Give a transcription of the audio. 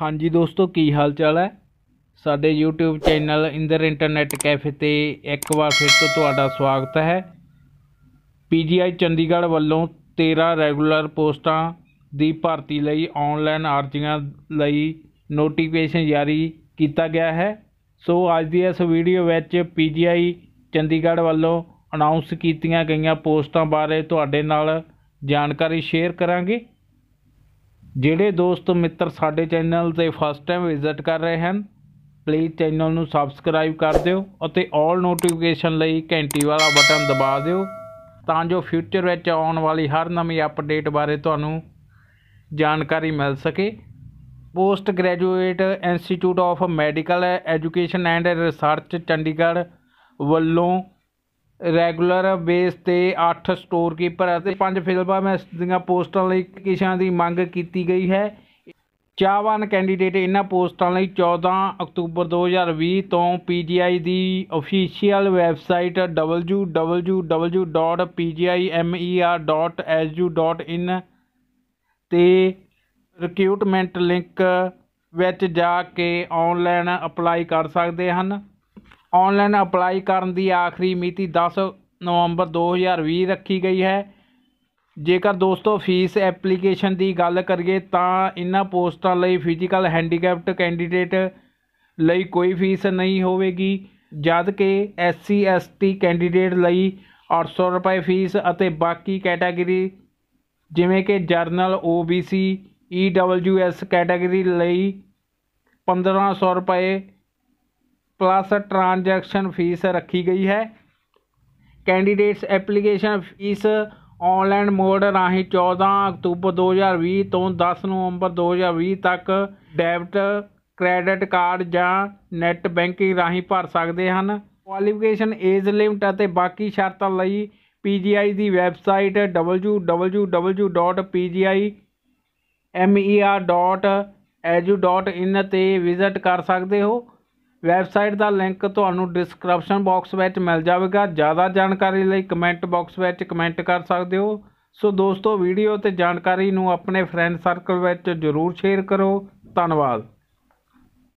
ਹਾਂਜੀ ਦੋਸਤੋ ਕੀ ਹਾਲ ਚਾਲ ਹੈ ਸਾਡੇ YouTube channel Inder internet cafe ਤੇ ਇੱਕ ਵਾਰ ਫਿਰ ਤੋਂ ਤੁਹਾਡਾ ਸਵਾਗਤ ਹੈ ਪੀਜੀਆਈ ਚੰਡੀਗੜ੍ਹ ਵੱਲੋਂ 13 ਰੈਗੂਲਰ ਪੋਸਟਾਂ ਦੀ ਭਰਤੀ ਲਈ ਆਨਲਾਈਨ ਅਰਜ਼ੀਆਂ ਲਈ ਨੋਟੀਫਿਕੇਸ਼ਨ ਜਾਰੀ ਕੀਤਾ ਗਿਆ ਹੈ ਸੋ ਅੱਜ ਦੀ ਇਸ ਵੀਡੀਓ ਵਿੱਚ ਪੀਜੀਆਈ ਚੰਡੀਗੜ੍ਹ ਵੱਲੋਂ ਅਨਾਉਂਸ ਕੀਤੀਆਂ ਗਈਆਂ ਪੋਸਟਾਂ ਬਾਰੇ ਤੁਹਾਡੇ ਨਾਲ ਜਾਣਕਾਰੀ ਸ਼ੇਅਰ ਕਰਾਂਗੇ ਜਿਹੜੇ ਦੋਸਤ ਮਿੱਤਰ ਸਾਡੇ ਚੈਨਲ ਤੇ ਫਸਟ ਟਾਈਮ ਵਿਜ਼ਿਟ ਕਰ ਰਹੇ ਹਨ ਪਲੀਜ਼ ਚੈਨਲ ਨੂੰ ਸਬਸਕ੍ਰਾਈਬ ਕਰ ਦਿਓ ਅਤੇ 올 ਨੋਟੀਫਿਕੇਸ਼ਨ ਲਈ ਘੰਟੀ ਵਾਲਾ ਬਟਨ ਦਬਾ ਦਿਓ ਤਾਂ ਜੋ ਫਿਊਚਰ ਵਿੱਚ ਆਉਣ ਵਾਲੀ ਹਰ ਨਵੀਂ ਅਪਡੇਟ ਬਾਰੇ ਤੁਹਾਨੂੰ ਜਾਣਕਾਰੀ ਮਿਲ ਸਕੇ post graduate institute of medical education and research Chandigarh ਵੱਲੋਂ ਰੈਗੂਲਰ ਬੇਸ 'ਤੇ 8 ਸਟੋਰ ਕੀਪਰ ਅਤੇ 5 ਫਿਲਮਾਂ ਦੀਆਂ ਪੋਸਟਾਂ ਲਈ ਕਿਸ਼ਾਂ ਦੀ ਮੰਗ ਕੀਤੀ ਗਈ ਹੈ ਚਾਹਵਾਨ ਕੈਂਡੀਡੇਟ ਇਹਨਾਂ ਪੋਸਟਾਂ ਲਈ 14 ਅਕਤੂਬਰ 2020 ਤੋਂ ਪੀਜੀਆਈ ਦੀ ਅਫੀਸ਼ੀਅਲ ਵੈਬਸਾਈਟ www.pgimer.su.in ਤੇ ਰਿਕਰੂਟਮੈਂਟ ਲਿੰਕ ਵਿੱਚ ਜਾ ਕੇ ਆਨਲਾਈਨ ਅਪਲਾਈ ਕਰ ਸਕਦੇ ਹਨ ਆਨਲਾਈਨ ਅਪਲਾਈ ਕਰਨ ਦੀ ਆਖਰੀ ਮਿਤੀ 10 ਨਵੰਬਰ 2020 ਰੱਖੀ ਗਈ ਹੈ ਜੇਕਰ ਦੋਸਤੋ ਫੀਸ ਐਪਲੀਕੇਸ਼ਨ ਦੀ ਗੱਲ ਕਰੀਏ ਤਾਂ ਇਹਨਾਂ ਪੋਸਟਾਂ ਲਈ ਫਿਜ਼ੀਕਲ ਹੈਂਡੀਕੈਪਟ ਕੈਂਡੀਡੇਟ ਲਈ ਕੋਈ ਫੀਸ ਨਹੀਂ ਹੋਵੇਗੀ ਜਦ ਕਿ ਐਸਸੀ ਐਸਟੀ ਕੈਂਡੀਡੇਟ ਲਈ 800 ਰੁਪਏ ਫੀਸ ਅਤੇ ਬਾਕੀ ਕੈਟਾਗਰੀ ਜਿਵੇਂ ਕਿ ਜਰਨਲ ਓਬੀਸੀ ਈਡਬਲਯੂਐਸ ਕੈਟਾਗਰੀ ਲਈ 1500 ਰੁਪਏ ਪਲੱਸ ਟ੍ਰਾਂਜੈਕਸ਼ਨ ਫੀਸ ਰੱਖੀ ਗਈ ਹੈ candidates application fees online mode ਰਾਹੀਂ 14 ਅਕਤੂਬਰ 2020 ਤੋਂ 10 ਨਵੰਬਰ 2020 ਤੱਕ ਡੈਬਿਟ ਕ੍ਰੈਡਿਟ ਕਾਰਡ ਜਾਂ ਨੈੱਟ ਬੈਂਕਿੰਗ ਰਾਹੀਂ ਭਰ ਸਕਦੇ ਹਨ ਕੁਆਲੀਫਿਕੇਸ਼ਨ ਏਜ ਲਿਮਟ ਅਤੇ ਬਾਕੀ ਸ਼ਰਤਾਂ ਲਈ ਪੀਜੀਆਈ ਦੀ ਵੈਬਸਾਈਟ www.pgimer.edu.in ਤੇ ਵਿਜ਼ਿਟ ਕਰ ਸਕਦੇ ਹੋ ਵੈਬਸਾਈਟ ਦਾ ਲਿੰਕ ਤੁਹਾਨੂੰ ਡਿਸਕ੍ਰਿਪਸ਼ਨ ਬਾਕਸ ਵਿੱਚ ਮਿਲ ਜਾਵੇਗਾ ਜ਼ਿਆਦਾ ਜਾਣਕਾਰੀ ਲਈ ਕਮੈਂਟ ਬਾਕਸ ਵਿੱਚ ਕਮੈਂਟ ਕਰ ਸਕਦੇ ਹੋ ਸੋ ਦੋਸਤੋ ਵੀਡੀਓ ਤੇ ਜਾਣਕਾਰੀ ਨੂੰ ਆਪਣੇ ਫਰੈਂਡ ਸਰਕਲ ਵਿੱਚ ਜ਼ਰੂਰ ਸ਼ੇਅਰ ਕਰੋ ਧੰਨਵਾਦ